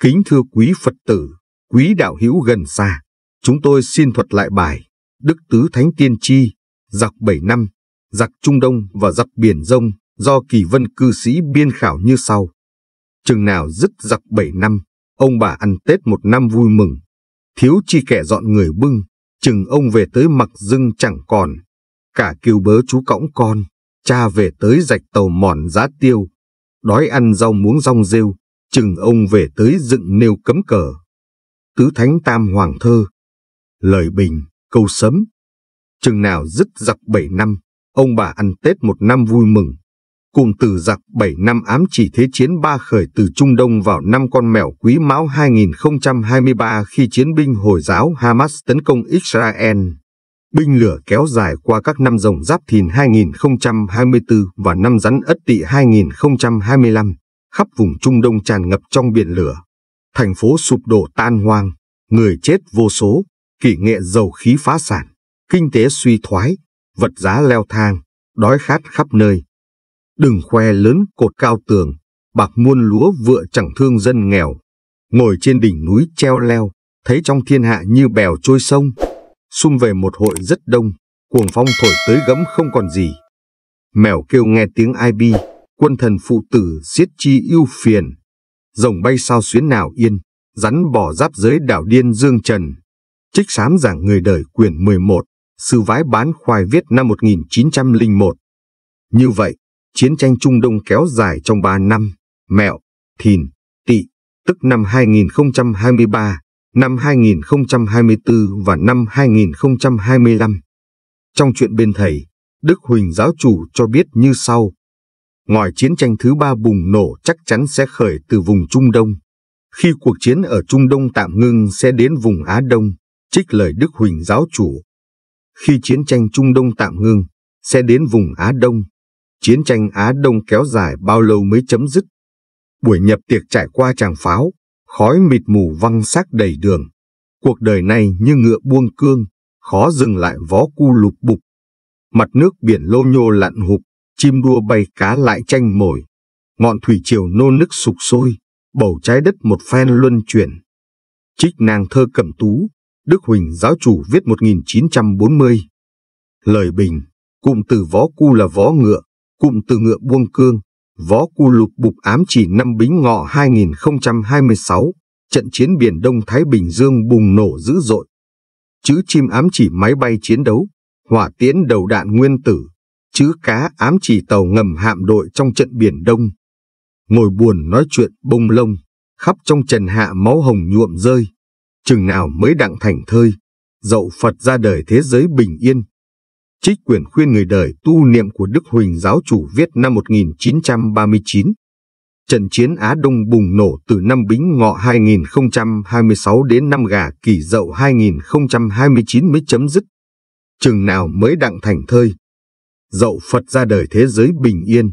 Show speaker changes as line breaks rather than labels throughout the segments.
Kính thưa quý Phật tử, quý đạo hữu gần xa, chúng tôi xin thuật lại bài Đức Tứ Thánh Tiên Chi, giặc bảy năm, giặc Trung Đông và giặc Biển Rông do kỳ vân cư sĩ biên khảo như sau. Chừng nào dứt giặc bảy năm, ông bà ăn Tết một năm vui mừng, thiếu chi kẻ dọn người bưng, chừng ông về tới mặc dưng chẳng còn. Cả kiều bớ chú cõng con, cha về tới rạch tàu mòn giá tiêu. Đói ăn rau muống rong rêu, chừng ông về tới dựng nêu cấm cờ. Tứ Thánh Tam Hoàng Thơ Lời bình, câu sấm Chừng nào dứt giặc bảy năm, ông bà ăn Tết một năm vui mừng, cùng từ giặc 7 năm ám chỉ thế chiến ba khởi từ Trung Đông vào năm con mèo quý mão 2023 khi chiến binh Hồi giáo Hamas tấn công Israel. Binh lửa kéo dài qua các năm rồng giáp thìn 2024 và năm rắn ất tỵ 2025, khắp vùng Trung Đông tràn ngập trong biển lửa. Thành phố sụp đổ tan hoang, người chết vô số, kỷ nghệ dầu khí phá sản, kinh tế suy thoái, vật giá leo thang, đói khát khắp nơi đừng khoe lớn cột cao tường, bạc muôn lúa vựa chẳng thương dân nghèo. Ngồi trên đỉnh núi treo leo, thấy trong thiên hạ như bèo trôi sông. Xung về một hội rất đông, cuồng phong thổi tới gấm không còn gì. Mèo kêu nghe tiếng ai bi, quân thần phụ tử giết chi yêu phiền. Rồng bay sao xuyến nào yên, rắn bỏ giáp giới đảo điên dương trần. Trích sám giảng người đời quyển 11, sư vái bán khoai viết năm 1901. Như vậy, Chiến tranh Trung Đông kéo dài trong 3 năm, mẹo, thìn, Tị tức năm 2023, năm 2024 và năm 2025. Trong chuyện bên thầy, Đức Huỳnh giáo chủ cho biết như sau. Ngoài chiến tranh thứ ba bùng nổ chắc chắn sẽ khởi từ vùng Trung Đông. Khi cuộc chiến ở Trung Đông tạm ngưng sẽ đến vùng Á Đông, trích lời Đức Huỳnh giáo chủ. Khi chiến tranh Trung Đông tạm ngưng, sẽ đến vùng Á Đông, chiến tranh Á Đông kéo dài bao lâu mới chấm dứt. Buổi nhập tiệc trải qua tràng pháo, khói mịt mù văng xác đầy đường. Cuộc đời này như ngựa buông cương, khó dừng lại vó cu lục bục. Mặt nước biển lô nhô lặn hụp, chim đua bay cá lại tranh mồi. Ngọn thủy triều nô nức sục sôi, bầu trái đất một phen luân chuyển. Trích nàng thơ cẩm tú, Đức Huỳnh giáo chủ viết 1940. Lời bình, cụm từ vó cu là vó ngựa, cụm từ ngựa buông cương, vó cu lục bục ám chỉ năm bính ngọ 2026, trận chiến biển Đông Thái Bình Dương bùng nổ dữ dội. Chữ chim ám chỉ máy bay chiến đấu, hỏa tiễn đầu đạn nguyên tử, chữ cá ám chỉ tàu ngầm hạm đội trong trận biển Đông. Ngồi buồn nói chuyện bông lông, khắp trong trần hạ máu hồng nhuộm rơi, chừng nào mới đặng thành thơi, dậu Phật ra đời thế giới bình yên. Trích quyển khuyên người đời tu niệm của Đức Huỳnh giáo chủ viết năm 1939. Trận chiến Á Đông bùng nổ từ năm Bính Ngọ 2026 đến năm Gà Kỷ Dậu 2029 mới chấm dứt. Chừng nào mới đặng thành thơi. Dậu Phật ra đời thế giới bình yên.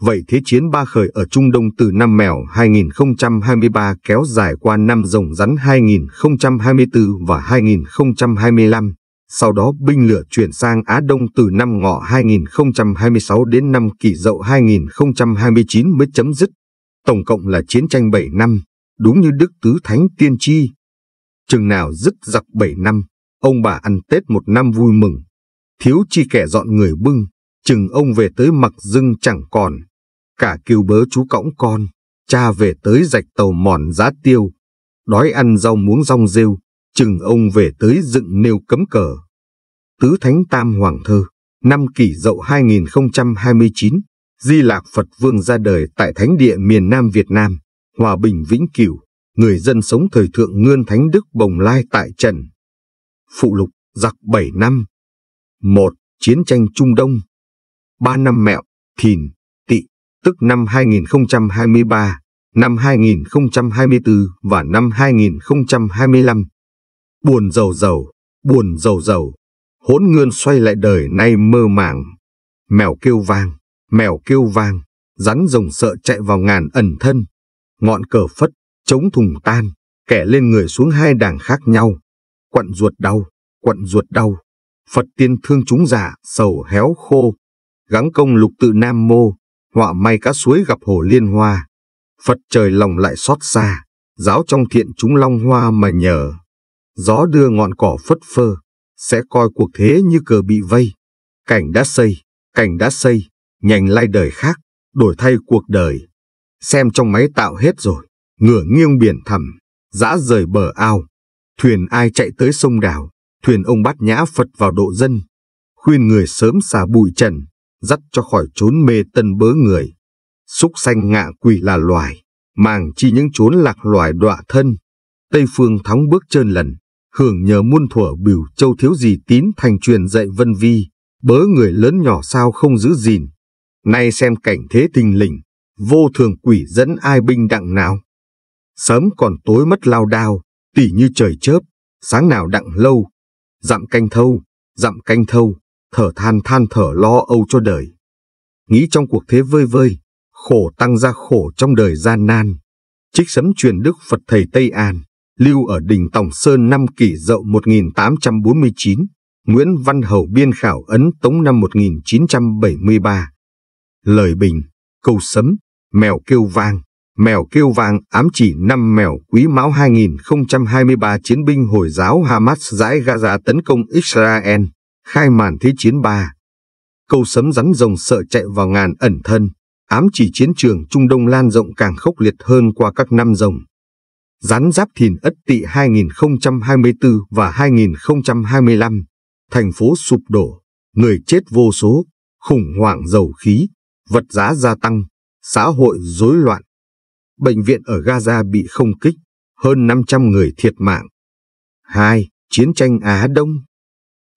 Vậy thế chiến ba khởi ở Trung Đông từ năm Mèo 2023 kéo dài qua năm Rồng Rắn 2024 và 2025 sau đó binh lửa chuyển sang Á Đông từ năm ngọ 2026 đến năm kỷ dậu 2029 mới chấm dứt. Tổng cộng là chiến tranh 7 năm, đúng như Đức Tứ Thánh Tiên Tri. Chừng nào dứt giặc 7 năm, ông bà ăn Tết một năm vui mừng. Thiếu chi kẻ dọn người bưng, chừng ông về tới mặc dưng chẳng còn. Cả kiều bớ chú cõng con, cha về tới rạch tàu mòn giá tiêu. Đói ăn rau muống rong rêu, chừng ông về tới dựng nêu cấm cờ. Tứ Thánh Tam Hoàng Thơ, năm kỷ dậu 2029, Di Lạc Phật Vương ra đời tại Thánh địa miền Nam Việt Nam, Hòa Bình Vĩnh Cửu, người dân sống thời thượng Ngươn Thánh Đức Bồng Lai tại Trần. Phụ lục, giặc 7 năm. 1. Chiến tranh Trung Đông 3 năm mẹo, thìn, tị, tức năm 2023, năm 2024 và năm 2025, buồn giàu giàu, buồn giàu giàu, hỗn ngươn xoay lại đời nay mơ màng. Mèo kêu vang, mèo kêu vang, rắn rồng sợ chạy vào ngàn ẩn thân. Ngọn cờ phất, chống thùng tan, kẻ lên người xuống hai đảng khác nhau. Quặn ruột đau, quặn ruột đau. Phật tiên thương chúng giả, sầu héo khô. Gắng công lục tự nam mô, họa may cá suối gặp hồ liên hoa. Phật trời lòng lại xót xa, giáo trong thiện chúng long hoa mà nhờ gió đưa ngọn cỏ phất phơ, sẽ coi cuộc thế như cờ bị vây. Cảnh đã xây, cảnh đã xây, nhành lai đời khác, đổi thay cuộc đời. Xem trong máy tạo hết rồi, ngửa nghiêng biển thẳm, dã rời bờ ao. Thuyền ai chạy tới sông đảo, thuyền ông bắt nhã Phật vào độ dân. Khuyên người sớm xả bụi trần, dắt cho khỏi trốn mê tân bớ người. Xúc xanh ngạ quỳ là loài, màng chi những chốn lạc loài đọa thân. Tây phương thóng bước chân lần, hưởng nhờ muôn thuở biểu châu thiếu gì tín thành truyền dạy vân vi, bớ người lớn nhỏ sao không giữ gìn. Nay xem cảnh thế tình lình, vô thường quỷ dẫn ai binh đặng nào. Sớm còn tối mất lao đao, tỉ như trời chớp, sáng nào đặng lâu. Dặm canh thâu, dặm canh thâu, thở than than thở lo âu cho đời. Nghĩ trong cuộc thế vơi vơi, khổ tăng ra khổ trong đời gian nan. Trích sấm truyền Đức Phật Thầy Tây An lưu ở đỉnh Tổng Sơn năm kỷ dậu 1849, Nguyễn Văn Hầu biên khảo ấn tống năm 1973. Lời bình, câu sấm, mèo kêu vang, mèo kêu vang ám chỉ năm mèo quý máu 2023 chiến binh Hồi giáo Hamas giải Gaza tấn công Israel, khai màn thế chiến 3. Câu sấm rắn rồng sợ chạy vào ngàn ẩn thân, ám chỉ chiến trường Trung Đông lan rộng càng khốc liệt hơn qua các năm rồng. Rắn Giáp Thìn Ất Tỵ 2024 và 2025, thành phố sụp đổ, người chết vô số, khủng hoảng dầu khí, vật giá gia tăng, xã hội rối loạn. Bệnh viện ở Gaza bị không kích, hơn 500 người thiệt mạng. 2. Chiến tranh Á Đông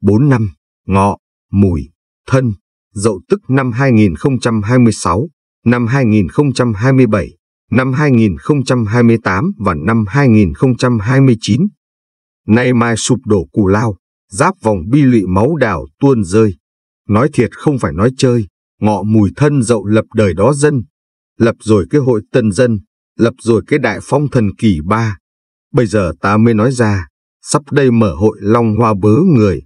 4 năm, ngọ, mùi, thân, dậu tức năm 2026, năm 2027 năm 2028 và năm 2029. Nay mai sụp đổ cù lao, giáp vòng bi lụy máu đảo tuôn rơi. Nói thiệt không phải nói chơi, ngọ mùi thân dậu lập đời đó dân. Lập rồi cái hội tân dân, lập rồi cái đại phong thần kỳ ba. Bây giờ ta mới nói ra, sắp đây mở hội long hoa bớ người.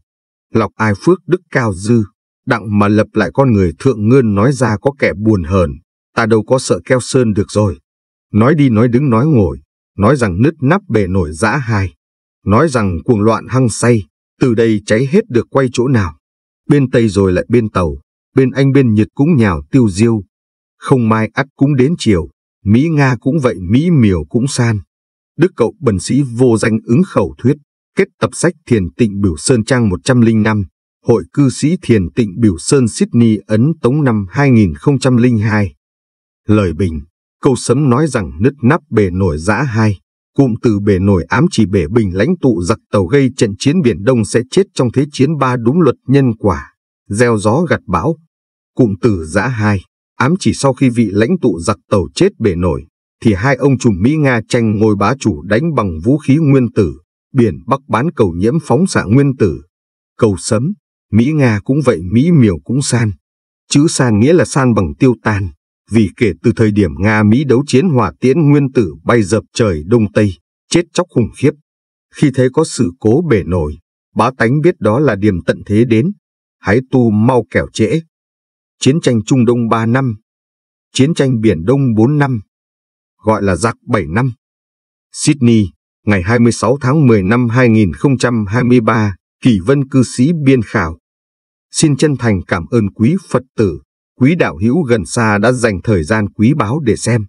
Lọc ai phước đức cao dư, đặng mà lập lại con người thượng ngươn nói ra có kẻ buồn hờn, ta đâu có sợ keo sơn được rồi. Nói đi nói đứng nói ngồi, nói rằng nứt nắp bề nổi dã hai nói rằng cuồng loạn hăng say, từ đây cháy hết được quay chỗ nào. Bên Tây rồi lại bên Tàu, bên Anh bên Nhật cũng nhào tiêu diêu. Không mai ắt cũng đến chiều, Mỹ Nga cũng vậy Mỹ miều cũng san. Đức cậu bần sĩ vô danh ứng khẩu thuyết, kết tập sách thiền tịnh biểu Sơn Trang 105, Hội cư sĩ thiền tịnh biểu Sơn Sydney Ấn Tống năm 2002. Lời bình Câu sấm nói rằng nứt nắp bể nổi giã hai, cụm từ bể nổi ám chỉ bể bình lãnh tụ giặc tàu gây trận chiến Biển Đông sẽ chết trong thế chiến ba đúng luật nhân quả, gieo gió gặt bão. Cụm từ giã hai, ám chỉ sau khi vị lãnh tụ giặc tàu chết bể nổi, thì hai ông trùm Mỹ-Nga tranh ngôi bá chủ đánh bằng vũ khí nguyên tử, biển Bắc bán cầu nhiễm phóng xạ nguyên tử. Cầu sấm, Mỹ-Nga cũng vậy Mỹ miều cũng san. Chữ san nghĩa là san bằng tiêu tan, vì kể từ thời điểm Nga-Mỹ đấu chiến hỏa tiễn nguyên tử bay dập trời Đông Tây, chết chóc khủng khiếp. Khi thấy có sự cố bể nổi, bá tánh biết đó là điểm tận thế đến, hãy tu mau kẻo trễ. Chiến tranh Trung Đông 3 năm, chiến tranh Biển Đông 4 năm, gọi là giặc 7 năm. Sydney, ngày 26 tháng 10 năm 2023, Kỳ Vân Cư Sĩ Biên Khảo. Xin chân thành cảm ơn quý Phật tử quý đạo hữu gần xa đã dành thời gian quý báu để xem.